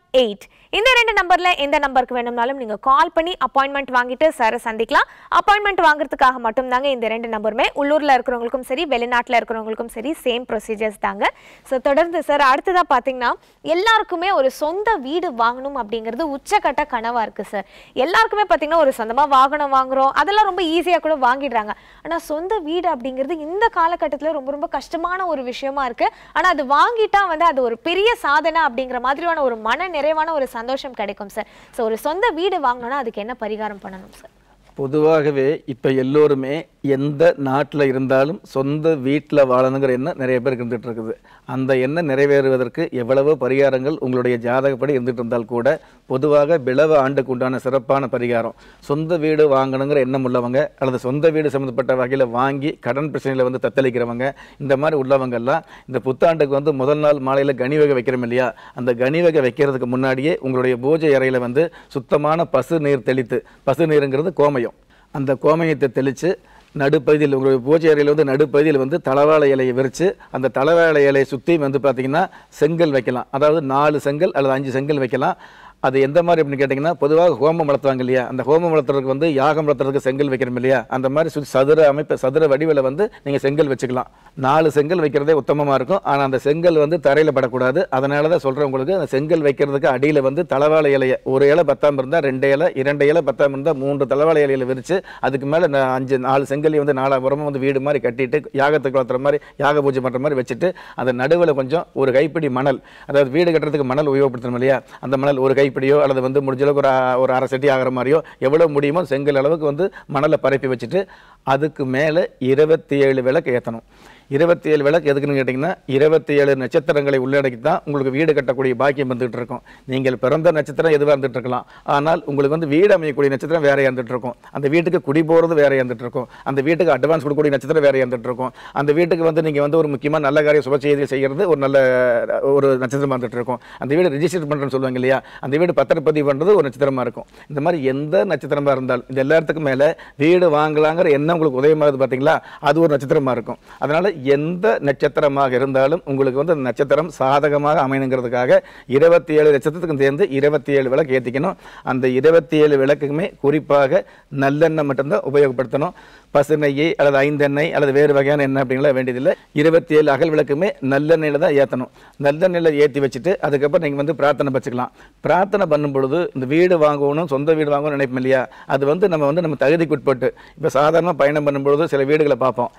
Speaker 1: எயிட் இந்த ரெண்டு நம்பர்ல எந்த நம்பருக்கு வேணும்னாலும் நீங்க கால் பண்ணி அப்பாயின்மெண்ட் வாங்கிட்டு சாரை சந்திக்கலாம் அப்பாயின்மெண்ட் வாங்குறதுக்காக மட்டும் தாங்க இந்த ரெண்டு நம்பருமே உள்ளூர்ல இருக்கிறவங்களுக்கும் சரி வெளிநாட்டில் இருக்கிறவங்களுக்கும் சரி சேம் ப்ரொசீஜர்ஸ் தாங்க ஸோ தொடர்ந்து சார் அடுத்ததாக பார்த்தீங்கன்னா எல்லாருக்குமே ஒரு சொந்த வீடு வாங்கணும் அப்படிங்கிறது உச்சக்கட்ட கனவாக இருக்குது சார் எல்லாருக்குமே பார்த்தீங்கன்னா ஒரு சொந்தமாக வாகனம் வாங்குறோம் அதெல்லாம் ரொம்ப ஈஸியாக கூட வாங்கிடுறாங்க ஆனால் சொந்த வீடு அப்படிங்கிறது இந்த காலகட்டத்தில் ரொம்ப ரொம்ப கஷ்டமான ஒரு விஷயமா இருக்குது ஆனால் அது வாங்கிட்டா வந்து அது ஒரு பெரிய சாதனை அப்படிங்கிற மாதிரியான ஒரு மன நிறைவான ஒரு சந்தோஷம் கிடைக்கும் சார் ஸோ ஒரு சொந்த வீடு வாங்கணும்னா அதுக்கு என்ன பரிகாரம் பண்ணணும் சார்
Speaker 2: பொதுவாகவே இப்போ எல்லோருமே எந்த நாட்டில் இருந்தாலும் சொந்த வீட்டில் வாழணுங்கிற எண்ணம் நிறைய பேர் இருந்துகிட்டு இருக்குது அந்த எண்ணம் நிறைவேறுவதற்கு எவ்வளவோ பரிகாரங்கள் உங்களுடைய ஜாதகப்படி இருந்துகிட்டு இருந்தால் கூட பொதுவாக பிளவு ஆண்டுக்கு உண்டான சிறப்பான பரிகாரம் சொந்த வீடு வாங்கணுங்கிற எண்ணம் உள்ளவங்க அல்லது சொந்த வீடு சம்மந்தப்பட்ட வகையில் வாங்கி கடன் பிரச்சனையில் வந்து தத்தளிக்கிறவங்க இந்த மாதிரி உள்ளவங்கெல்லாம் இந்த புத்தாண்டுக்கு வந்து முதல் நாள் மாலையில் கனி வகை வைக்கிறோம் இல்லையா அந்த கனிவகை வைக்கிறதுக்கு முன்னாடியே உங்களுடைய பூஜை அறையில் வந்து சுத்தமான பசு நீர் தெளித்து பசு நீருங்கிறது கோமயம் அந்த கோமயத்தை தெளித்து நடுப்பகுதியில் உங்களுடைய பூஜை அறையில் வந்து நடுப்பகுதியில் வந்து தளவாழ இலையை விரித்து அந்த தளவாழ இலையை சுற்றி வந்து பார்த்திங்கன்னா செங்கல் வைக்கலாம் அதாவது நாலு செங்கல் அல்லது அஞ்சு செங்கல் வைக்கலாம் அது எந்த மாதிரி அப்படின்னு கேட்டிங்கன்னா பொதுவாக ஹோமம் வளர்த்துவாங்க இல்லையா அந்த ஹோமம் வளர்த்துறதுக்கு வந்து யாகம் வளர்த்துறதுக்கு செங்கல் வைக்கிறோம் இல்லையா அந்த மாதிரி சுற்றி சதுர அமைப்பு சதுர வடிவில் வந்து நீங்கள் செங்கல் வச்சுக்கலாம் நாலு செங்கல் வைக்கிறதே உத்தமமாக இருக்கும் ஆனால் அந்த செங்கல் வந்து தரையில் படக்கூடாது அதனால தான் சொல்கிறேன் உங்களுக்கு அந்த செங்கல் வைக்கிறதுக்கு அடியில் வந்து தலைவாழை இலையை ஒரு இலை பத்தாம் இருந்தால் ரெண்டு இலை இரண்டு இலை பத்தாம் இருந்தால் மூன்று தலைவாழை இலையில் விரித்து அதுக்கு மேலே அஞ்சு நாலு செங்கல் வந்து நாலா உரமும் வந்து வீடு மாதிரி கட்டிட்டு யாகத்துக்கு வளர்த்துற மாதிரி யாக பூஜை பண்ணுற மாதிரி வச்சுட்டு அந்த நடுவில் கொஞ்சம் ஒரு கைப்பிடி மணல் அதாவது வீடு கட்டுறதுக்கு மணல் உபயோகப்படுத்தணும் இல்லையா அந்த மணல் ஒரு கை இப்படியோ அல்லது வந்து முடிஞ்சளவுக்கு ஒரு ஒரு அரை செட்டி ஆகிற மாதிரியோ எவ்வளோ முடியுமோ செங்கல் அளவுக்கு வந்து மணலை பரப்பி வச்சுட்டு அதுக்கு மேலே இருபத்தி ஏழு விளக்கு ஏற்றணும் இருபத்தி ஏழு விளக்கு எதுக்குன்னு கேட்டிங்கன்னா இருபத்தி ஏழு நட்சத்திரங்களை உள்ளடக்கி தான் உங்களுக்கு வீடு கட்டக்கூடிய பாக்கியம் வந்துகிட்டு இருக்கும் நீங்கள் பிறந்த நட்சத்திரம் எதுவாக இருந்துகிட்டு இருக்கலாம் ஆனால் உங்களுக்கு வந்து வீடு அமையக்கூடிய நட்சத்திரம் வேறையாக இருந்துகிட்டு இருக்கும் அந்த வீட்டுக்கு குடி போகிறது வேறையாக இருந்துகிட்டு இருக்கும் அந்த வீட்டுக்கு அட்வான்ஸ் கொடுக்கக்கூடிய நட்சத்திரம் வேறையாக இருந்துகிட்டு இருக்கும் அந்த வீட்டுக்கு வந்து நீங்கள் வந்து ஒரு முக்கியமாக நல்ல காரியம் சுப செய்தியை செய்கிறது ஒரு நல்ல ஒரு நட்சத்திரமாக இருந்துகிட்டு இருக்கும் அந்த வீடு ரிஜிஸ்டர் பண்ணுறேன்னு சொல்லுவாங்க இல்லையா அந்த வீடு பத்திரப்பதிவு பண்ணுறது ஒரு நட்சத்திரமாக இருக்கும் இந்த மாதிரி எந்த நட்சத்திரமாக இருந்தாலும் இது எல்லாத்துக்கும் மேலே வீடு வாங்கலாங்கிற என்ன உங்களுக்கு உதயமாகுது பார்த்தீங்களா அது ஒரு நட்சத்திரமாக இருக்கும் அதனால் எந்த நட்சத்திரமாக இருந்தாலும் உங்களுக்கு வந்து நட்சத்திரம் சாதகமாக அமையணுங்கிறதுக்காக இருபத்தி ஏழு நட்சத்திரத்துக்கும் சேர்ந்து இருபத்தி ஏழு விளக்கு ஏற்றிக்கணும் அந்த இருபத்தி ஏழு விளக்குக்குமே குறிப்பாக நல்லெண்ணெய் மட்டும்தான் உபயோகப்படுத்தணும் பசுநெய் அல்லது ஐந்தெண்ணெய் அல்லது வேறு வகையான எண்ணெய் அப்படிங்களா வேண்டியதில்லை இருபத்தி ஏழு அகல் விளக்குமே நல்லெண்ணெயில் தான் ஏற்றணும் நல்லெண்ணெயில் ஏற்றி வச்சுட்டு அதுக்கப்புறம் நீங்கள் வந்து பிரார்த்தனை வச்சுக்கலாம் பிரார்த்தனை பண்ணும் பொழுது இந்த வீடு வாங்கணும் சொந்த வீடு வாங்கணும்னு நினைப்போம் இல்லையா அது வந்து நம்ம வந்து நம்ம தகுதிக்கு உட்பட்டு இப்போ சாதாரணமாக பயணம் பண்ணும்பொழுது சில வீடுகளை பார்ப்போம்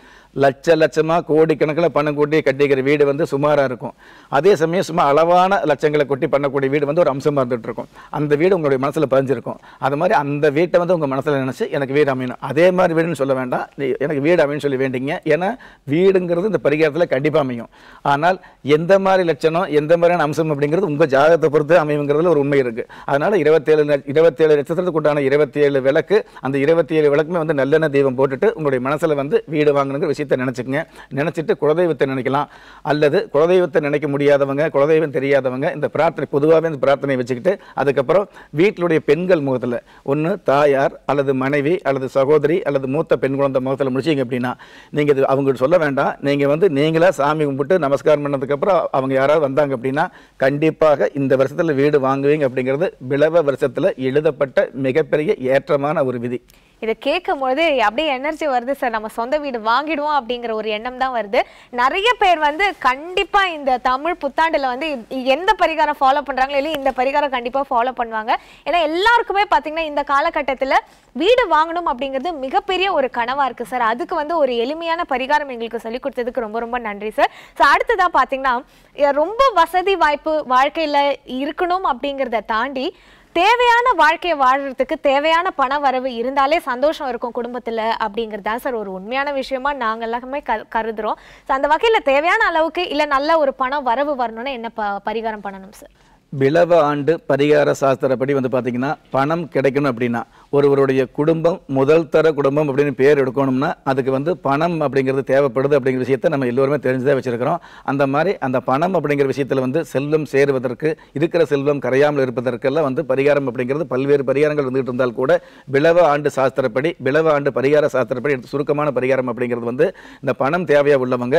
Speaker 2: லட்ச லட்சமாக கோடிக்கணக்கில் பணம் கூட்டி கட்டிக்கிற வீடு வந்து சுமாராக இருக்கும் அதே சமயம் சும்மா அளவான லட்சங்களை கொட்டி பண்ணக்கூடிய வீடு வந்து ஒரு அம்சமாக இருந்துகிட்டு இருக்கும் அந்த வீடு உங்களுடைய மனசில் பதிஞ்சிருக்கும் அது மாதிரி அந்த வீட்டை வந்து உங்கள் மனசில் நினச்சி எனக்கு வீடு அமையணும் அதே மாதிரி வீடுன்னு சொல்ல வேண்டாம் எனக்கு வீடு அமைன்னு சொல்லி வேண்டிங்க ஏன்னா வீடுங்கிறது இந்த பரிகாரத்தில் கண்டிப்பாக அமையும் ஆனால் எந்த மாதிரி லட்சணம் எந்த மாதிரியான அம்சம் அப்படிங்கிறது உங்கள் ஜாதகத்தை பொறுத்து அமையுங்கிறதுல ஒரு உண்மை இருக்குது அதனால் இருபத்தேழு இருபத்தேழு லட்சத்திற்கு உண்டான இருபத்தி ஏழு விளக்கு அந்த இருபத்தி ஏழு விளக்குமே வந்து நல்லெண்ணெய் தெய்வம் போட்டுட்டு உங்களுடைய மனசில் வந்து வீடு வாங்கணுங்கிற விஷயத்தை நினச்சிக்கங்க நினச்சிட்டு குலதெய்வத்தை நினைக்கலாம் அல்லது குலதெய்வத்தை நினைக்க முடியாதவங்க குலதெய்வம் தெரியாதவங்க இந்த பிரார்த்தனை பொதுவாகவே இந்த பிரார்த்தனை வச்சுக்கிட்டு அதுக்கப்புறம் வீட்டிலுடைய பெண்கள் முகத்தில் ஒன்று தாயார் அல்லது மனைவி அல்லது சகோதரி அல்லது மூத்த பெண் பெண் குழந்தை முகத்தில் முடிச்சிங்க அப்படின்னா நீங்கள் இது அவங்க சொல்ல வேண்டாம் நீங்கள் வந்து நீங்களாக சாமி கும்பிட்டு நமஸ்காரம் பண்ணதுக்கப்புறம் அவங்க யாராவது வந்தாங்க அப்படின்னா கண்டிப்பாக இந்த வருஷத்தில் வீடு வாங்குவீங்க அப்படிங்கிறது பிளவ வருஷத்தில் எழுதப்பட்ட மிகப்பெரிய ஏற்றமான ஒரு விதி
Speaker 1: இதை கேட்கும் பொழுது அப்படியே எனர்ஜி வருது சார் நம்ம சொந்த வீடு வாங்கிடுவோம் அப்படிங்கிற ஒரு எண்ணம் தான் வருது நிறைய பேர் வந்து கண்டிப்பாக இந்த தமிழ் புத்தாண்டில் வந்து எந்த பரிகாரம் ஃபாலோ பண்ணுறாங்களோ இல்லையா இந்த பரிகாரம் கண்டிப்பாக ஃபாலோ பண்ணுவாங்க ஏன்னா எல்லாருக்குமே பார்த்தீங்கன்னா இந்த காலகட்டத்தில் வீடு வாங்கணும் அப்படிங்கிறது மிகப்பெரிய ஒரு கனவாக இருக்குது சார் அதுக்கு வந்து ஒரு எளிமையான பரிகாரம் எங்களுக்கு சொல்லிக் கொடுத்ததுக்கு ரொம்ப ரொம்ப நன்றி சார் ஸோ அடுத்ததாக பார்த்தீங்கன்னா ரொம்ப வசதி வாய்ப்பு வாழ்க்கையில் இருக்கணும் அப்படிங்கிறத தாண்டி தேவையான வாழ்க்கையை வாழ்கிறதுக்கு தேவையான பண வரவு இருந்தாலே சந்தோஷம் இருக்கும் குடும்பத்தில் அப்படிங்கிறது தான் சார் ஒரு உண்மையான விஷயமா நாங்கள் எல்லாமே க கருதுகிறோம் ஸோ அந்த வகையில் தேவையான அளவுக்கு இல்லை நல்ல ஒரு பண வரவு வரணும்னா என்ன ப பரிகாரம் பண்ணணும் சார்
Speaker 2: பிளவ ஆண்டு பரிகார சாஸ்திரப்படி வந்து பார்த்தீங்கன்னா பணம் கிடைக்கணும் அப்படின்னா ஒருவருடைய குடும்பம் முதல் தர குடும்பம் அப்படின்னு பேர் எடுக்கணும்னா அதுக்கு வந்து பணம் அப்படிங்கிறது தேவைப்படுது அப்படிங்கிற விஷயத்தை நம்ம எல்லோருமே தெரிஞ்சுதான் வச்சுருக்கிறோம் அந்த மாதிரி அந்த பணம் அப்படிங்கிற விஷயத்தில் வந்து செல்வம் சேருவதற்கு இருக்கிற செல்வம் கரையாமல் இருப்பதற்கெல்லாம் வந்து பரிகாரம் அப்படிங்கிறது பல்வேறு பரிகாரங்கள் வந்துகிட்டு இருந்தால் கூட பிளவ ஆண்டு சாஸ்திரப்படி விளவ ஆண்டு பரிகார சாஸ்திரப்படி சுருக்கமான பரிகாரம் அப்படிங்கிறது வந்து இந்த பணம் தேவையாக உள்ளவங்க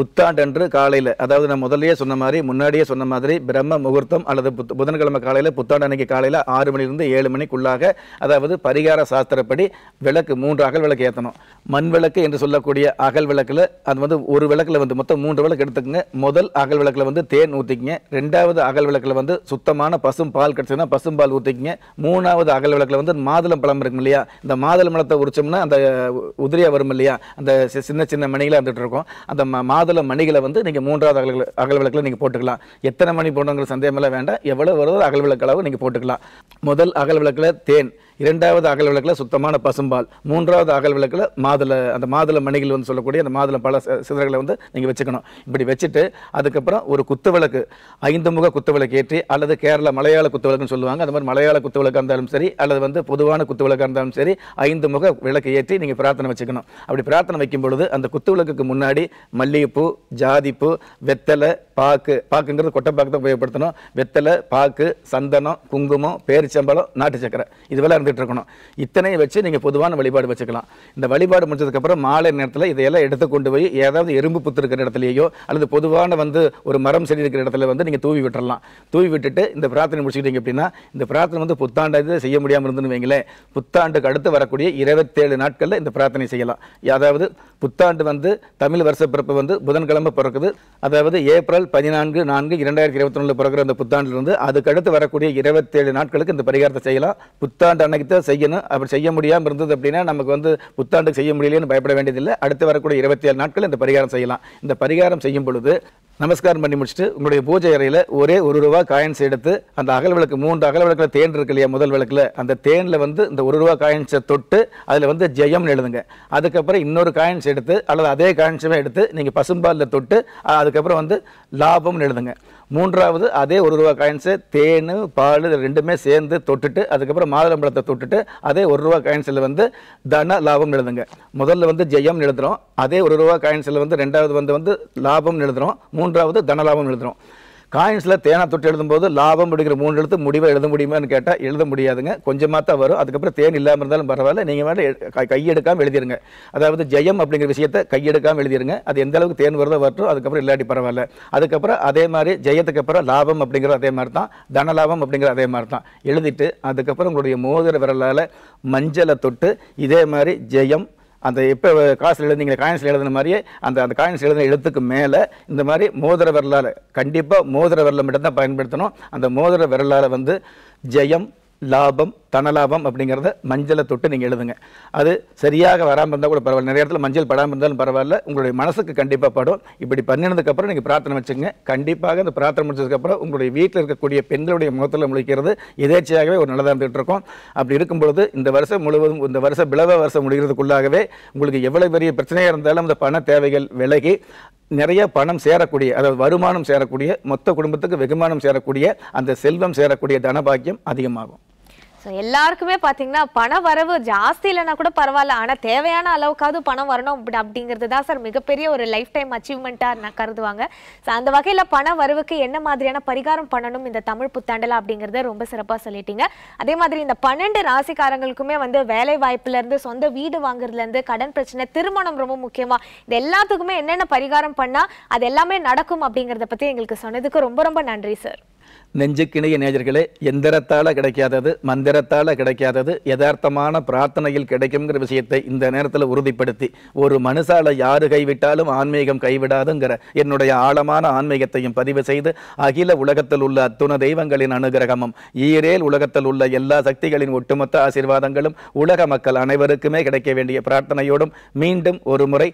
Speaker 2: புத்தாண்டன்று காலையில் அதாவது நான் முதல்லையே சொன்ன மாதிரி முன்னாடியே சொன்ன மாதிரி பிரம்ம முகூர்த்தம் அல்லது புதன்கிழமை காலையில் புத்தாண்டு அன்னைக்கு காலையில் ஆறு மணிலிருந்து ஏழு மணிக்குள்ளாக அதாவது அதாவது பரிகார சாஸ்திரப்படி விளக்கு மூன்று அகல் விளக்கு ஏற்றணும் மண் விளக்கு என்று சொல்லக்கூடிய அகல் விளக்கில் அது வந்து ஒரு விளக்கில் வந்து மொத்தம் மூன்று விளக்கு எடுத்துக்கங்க முதல் அகல் விளக்கில் வந்து தேன் ஊற்றிக்கங்க ரெண்டாவது அகல் விளக்கில் வந்து சுத்தமான பசும் பால் கிடச்சதுன்னா பசும் பால் ஊற்றிக்கங்க மூணாவது அகல் விளக்கில் வந்து மாதுளம் பழம் இருக்கும் இல்லையா இந்த மாதுளம் பழத்தை உரிச்சோம்னா அந்த உதிரியாக வரும் இல்லையா அந்த சின்ன சின்ன மணிகளாக இருந்துகிட்டு இருக்கும் அந்த மாதுள மணிகளை வந்து நீங்கள் மூன்றாவது அகல் அகல் விளக்கில் நீங்கள் போட்டுக்கலாம் எத்தனை மணி போடணுங்கிற சந்தேகமெல்லாம் வேண்டாம் எவ்வளோ வருதோ அகல் விளக்கு அளவு நீங்கள் போட்டுக்கலாம் முதல் அகல் விளக்கில் தேன் இரண்டாவது அகல் விளக்கில் சுத்தமான பசும்பால் மூன்றாவது அகல் விளக்கில் மாதுளை அந்த மாதுளை மணிகள் வந்து சொல்லக்கூடிய அந்த மாதுளை பல சிதறகளை வந்து நீங்கள் வச்சுக்கணும் இப்படி வச்சுட்டு அதுக்கப்புறம் ஒரு குத்து விளக்கு ஐந்து முக குத்து விளக்கு ஏற்றி அல்லது கேரள மலையாள குத்து விளக்குன்னு சொல்லுவாங்க அந்த மாதிரி மலையாள குத்து விளக்காக இருந்தாலும் சரி அல்லது வந்து பொதுவான குத்து விளக்காக இருந்தாலும் சரி ஐந்து முக விளக்கு ஏற்றி நீங்கள் பிரார்த்தனை வச்சுக்கணும் அப்படி பிரார்த்தனை வைக்கும் பொழுது அந்த குத்து விளக்குக்கு முன்னாடி மல்லிகைப்பூ ஜாதிப்பூ வெத்தலை பாக்கு பாக்குங்கிறது கொட்டைப்பாக்கு தான் உபயோகப்படுத்தணும் வெத்தலை பாக்கு சந்தனம் குங்குமம் பேரிச்சம்பளம் நாட்டு சக்கரை இதுவெல்லாம் இருந்துகிட்டு இருக்கணும் இத்தனையும் வச்சு நீங்கள் பொதுவான வழிபாடு வச்சுக்கலாம் இந்த வழிபாடு முடிஞ்சதுக்கப்புறம் மாலை நேரத்தில் இதையெல்லாம் எடுத்து கொண்டு போய் ஏதாவது எறும்பு புத்து இருக்கிற இடத்துலையோ அல்லது பொதுவான வந்து ஒரு மரம் செடி இருக்கிற இடத்துல வந்து நீங்கள் தூவி விட்டுறலாம் தூவி விட்டுட்டு இந்த பிரார்த்தனை முடிச்சுக்கிட்டீங்க அப்படின்னா இந்த பிரார்த்தனை வந்து புத்தாண்டு செய்ய முடியாமல் இருந்துன்னு வைங்களேன் புத்தாண்டுக்கு அடுத்து வரக்கூடிய இருபத்தேழு நாட்களில் இந்த பிரார்த்தனை செய்யலாம் அதாவது புத்தாண்டு வந்து தமிழ் வருஷ பிறப்பு வந்து புதன்கிழமை பிறக்குது அதாவது ஏப்ரல் பதினான்கு நான்கு இரண்டாயிரத்தி இருபத்தி ஒன்று பிறகு அந்த புத்தாண்டிலிருந்து அதுக்கடுத்து வரக்கூடிய இருபத்தேழு நாட்களுக்கு இந்த பரிகாரத்தை செய்யலாம் புத்தாண்டு அன்னைக்கு தான் செய்யணும் அப்படி செய்ய முடியாமல் இருந்தது அப்படின்னா நமக்கு வந்து புத்தாண்டுக்கு செய்ய முடியலன்னு பயப்பட வேண்டியதில்லை அடுத்து வரக்கூடிய இருபத்தேழு நாட்கள் இந்த பரிகாரம் செய்யலாம் இந்த பரிகாரம் செய்யும் பொழுது நமஸ்காரம் பண்ணி முடிச்சுட்டு உங்களுடைய பூஜை அறையில் ஒரே ஒரு ரூபா காயின்ஸ் எடுத்து அந்த அகல் விளக்கு மூன்று அகல் விளக்கில் தேன் இருக்கு இல்லையா முதல் விளக்கில் அந்த தேனில் வந்து இந்த ஒரு ரூபா காயின்ஸை தொட்டு அதில் வந்து ஜெயம்னு எழுதுங்க அதுக்கப்புறம் இன்னொரு காயின்ஸ் எடுத்து அல்லது அதே காயின்ஸுமே எடுத்து நீங்கள் பசும்பாலில் தொட்டு அதுக்கப்புறம் வந்து லாபம்னு எழுதுங்க மூன்றாவது அதே ஒரு ரூபா காயின்ஸு தேன் பால் ரெண்டுமே சேர்ந்து தொட்டுட்டு அதுக்கப்புறம் மாதுளம்பழத்தை தொட்டுட்டு அதே ஒரு ரூபா காயின்ஸில் வந்து தன லாபம் எழுதுங்க முதல்ல வந்து ஜெயம் எழுதுகிறோம் அதே ஒரு ரூபா காயின்ஸில் வந்து ரெண்டாவது வந்து வந்து லாபம் எழுதுகிறோம் மூன்றாவது தன லாபம் எழுதுகிறோம் காயின்ஸில் தேனா தொட்டு எழுதும்போது லாபம் எடுக்கிற மூணு எழுத்து முடிவை எழுத முடியுமான்னு கேட்டால் எழுத முடியாதுங்க கொஞ்சமாக தான் வரும் அதுக்கப்புறம் தேன் இல்லாமல் இருந்தாலும் பரவாயில்ல நீங்கள் வேண்டாம் கையெடுக்காமல் எழுதிருங்க அதாவது ஜெயம் அப்படிங்கிற விஷயத்தை கையெடுக்காமல் எழுதிருங்க அது எந்த அளவுக்கு தேன் வருதோ வரட்டும் அதுக்கப்புறம் இல்லாட்டி பரவாயில்ல அதுக்கப்புறம் அதே மாதிரி ஜெயத்துக்கு அப்புறம் லாபம் அப்படிங்கிற அதே மாதிரி தான் தன லாபம் அப்படிங்கிற அதே மாதிரி தான் எழுதிட்டு அதுக்கப்புறம் உங்களுடைய மோதிர விரலால் மஞ்சளை தொட்டு இதே மாதிரி ஜெயம் அந்த இப்போ காசில் எழுது நீங்கள் காயின்ஸில் எழுதுன மாதிரியே அந்த அந்த காயின்ஸ் எழுதின எழுத்துக்கு மேலே இந்த மாதிரி மோதிர விரலால் கண்டிப்பாக மோதிர விரலை மட்டும்தான் பயன்படுத்தணும் அந்த மோதிர விரலால் வந்து ஜெயம் லாபம் தனலாபம் அப்படிங்கிறத மஞ்சளை தொட்டு நீங்கள் எழுதுங்க அது சரியாக வராமல் இருந்தால் கூட பரவாயில்ல நிறைய இடத்துல மஞ்சள் படாமல் இருந்தாலும் பரவாயில்ல உங்களுடைய மனசுக்கு கண்டிப்பாக படும் இப்படி பண்ணினதுக்கப்புறம் நீங்கள் பிரார்த்தனை வச்சுங்க கண்டிப்பாக அந்த பிரார்த்தனை முடிச்சதுக்கப்புறம் உங்களுடைய வீட்டில் இருக்கக்கூடிய பெண்களுடைய முகத்தில் முழிக்கிறது எதேச்சையாகவே ஒரு நல்லதாக இருந்துகிட்டு அப்படி இருக்கும் பொழுது இந்த வருஷம் முழுவதும் இந்த வருஷம் பிளவ வருஷம் முடிகிறதுக்குள்ளாகவே உங்களுக்கு எவ்வளோ பெரிய பிரச்சனையாக இருந்தாலும் அந்த பண தேவைகள் விலகி நிறைய பணம் சேரக்கூடிய அதாவது வருமானம் சேரக்கூடிய மொத்த குடும்பத்துக்கு வெகுமானம் சேரக்கூடிய அந்த செல்வம் சேரக்கூடிய தனபாக்கியம் அதிகமாகும்
Speaker 1: ஸோ எல்லாருக்குமே பார்த்தீங்கன்னா பண வரவு ஜாஸ்தி இல்லைனா கூட பரவாயில்ல ஆனால் தேவையான அளவுக்காவது பணம் வரணும் அப்படி அப்படிங்கிறது தான் சார் மிகப்பெரிய ஒரு லைஃப் டைம் அச்சீவ்மெண்ட்டாக நான் கருதுவாங்க ஸோ அந்த வகையில் பண வரவுக்கு என்ன மாதிரியான பரிகாரம் பண்ணணும் இந்த தமிழ் புத்தாண்டில் அப்படிங்கிறத ரொம்ப சிறப்பாக சொல்லிட்டீங்க அதே மாதிரி இந்த பன்னெண்டு ராசிக்காரங்களுக்குமே வந்து வேலை வாய்ப்புலேருந்து சொந்த வீடு வாங்குறதுலேருந்து கடன் பிரச்சனை திருமணம் ரொம்ப முக்கியமாக இது எல்லாத்துக்குமே என்னென்ன பரிகாரம் பண்ணால் அது எல்லாமே நடக்கும் அப்படிங்கிறத பற்றி எங்களுக்கு சொன்னதுக்கு ரொம்ப ரொம்ப நன்றி சார்
Speaker 2: நெஞ்சுக்கிணைய நேஜர்களே எந்திரத்தால் கிடைக்காதது மந்திரத்தால் கிடைக்காதது யதார்த்தமான பிரார்த்தனையில் கிடைக்குங்கிற விஷயத்தை இந்த நேரத்தில் உறுதிப்படுத்தி ஒரு மனுஷால யாரு கைவிட்டாலும் ஆன்மீகம் கைவிடாதுங்கிற என்னுடைய ஆழமான ஆன்மீகத்தையும் பதிவு செய்து அகில உலகத்தில் உள்ள அத்துண தெய்வங்களின் அனுகிரகமும் ஈரேல் உலகத்தில் உள்ள எல்லா சக்திகளின் ஒட்டுமொத்த ஆசீர்வாதங்களும் உலக மக்கள் அனைவருக்குமே கிடைக்க வேண்டிய பிரார்த்தனையோடும் மீண்டும் ஒரு முறை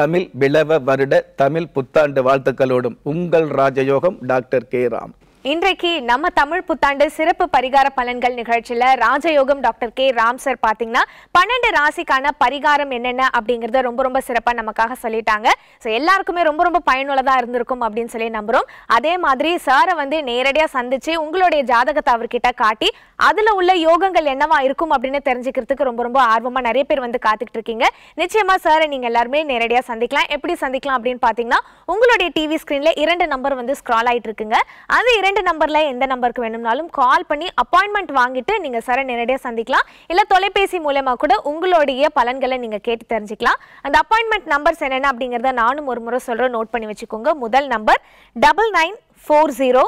Speaker 2: தமிழ் விளவ வருட தமிழ் புத்தாண்டு வாழ்த்துக்களோடும் உங்கள் ராஜயோகம் டாக்டர் கே ராம்
Speaker 1: இன்றைக்கு நம்ம தமிழ் புத்தாண்டு சிறப்பு பரிகார பலன்கள் நிகழ்ச்சியில் ராஜயோகம் டாக்டர் கே ராம் சார் பார்த்தீங்கன்னா பன்னெண்டு ராசிக்கான பரிகாரம் என்னென்ன அப்படிங்கறத ரொம்ப ரொம்ப சிறப்பாக நமக்காக சொல்லிட்டாங்க ஸோ எல்லாருக்குமே ரொம்ப ரொம்ப பயனுள்ளதாக இருந்திருக்கும் அப்படின்னு சொல்லி நம்புறோம் அதே மாதிரி சாரை வந்து நேரடியாக சந்தித்து உங்களுடைய ஜாதகத்தை அவர்கிட்ட காட்டி அதுல உள்ள யோகங்கள் என்னவா இருக்கும் அப்படின்னு தெரிஞ்சுக்கிறதுக்கு ரொம்ப ரொம்ப ஆர்வமா நிறைய பேர் வந்து காத்துக்கிட்டு இருக்கீங்க நிச்சயமா சார் நீங்க எல்லாருமே நேரடியாக சந்திக்கலாம் எப்படி சந்திக்கலாம் அப்படின்னு பாத்தீங்கன்னா உங்களுடைய டிவி ஸ்கிரீன்ல இரண்டு நம்பர் வந்து ஸ்க்ரால் ஆயிட்டு இருக்குங்க அந்த இரண்டு நம்பர்ல எந்த நம்பருக்கு வேணும்னாலும் கால் பண்ணி அப்பாயின்மெண்ட் வாங்கிட்டு நீங்க சாரை நேரடியாக சந்திக்கலாம் இல்ல தொலைபேசி மூலமா கூட உங்களுடைய பலன்களை நீங்க கேட்டு தெரிஞ்சுக்கலாம் அந்த அப்பாயின்மெண்ட் நம்பர்ஸ் என்னென்ன அப்படிங்கிறத நானும் ஒரு முறை சொல்கிறேன் நோட் பண்ணி வச்சுக்கோங்க முதல் number double nine four zero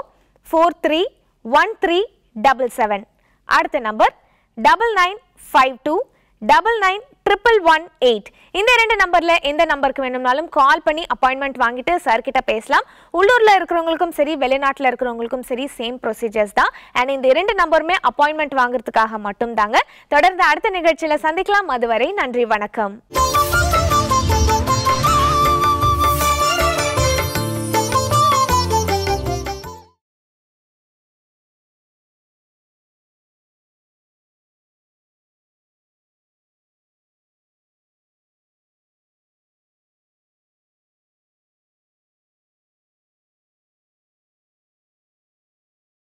Speaker 1: four three one three double seven அடுத்த number double nine five two double nine triple one eight இந்த ரெண்டு நம்பரில் எந்த நம்பருக்கு வேணும்னாலும் கால் பண்ணி அப்பாயின்மெண்ட் வாங்கிட்டு சார்கிட்ட பேசலாம் உள்ளூரில் இருக்கிறவங்களுக்கும் சரி வெளிநாட்டில் இருக்கிறவங்களுக்கும் சரி சேம் ப்ரொசீஜர்ஸ் தான் அண்ட் இந்த இரண்டு நம்பருமே அப்பாயின்மெண்ட் வாங்குறதுக்காக மட்டும்தாங்க தொடர்ந்து அடுத்த நிகழ்ச்சியில் சந்திக்கலாம் அதுவரை நன்றி வணக்கம்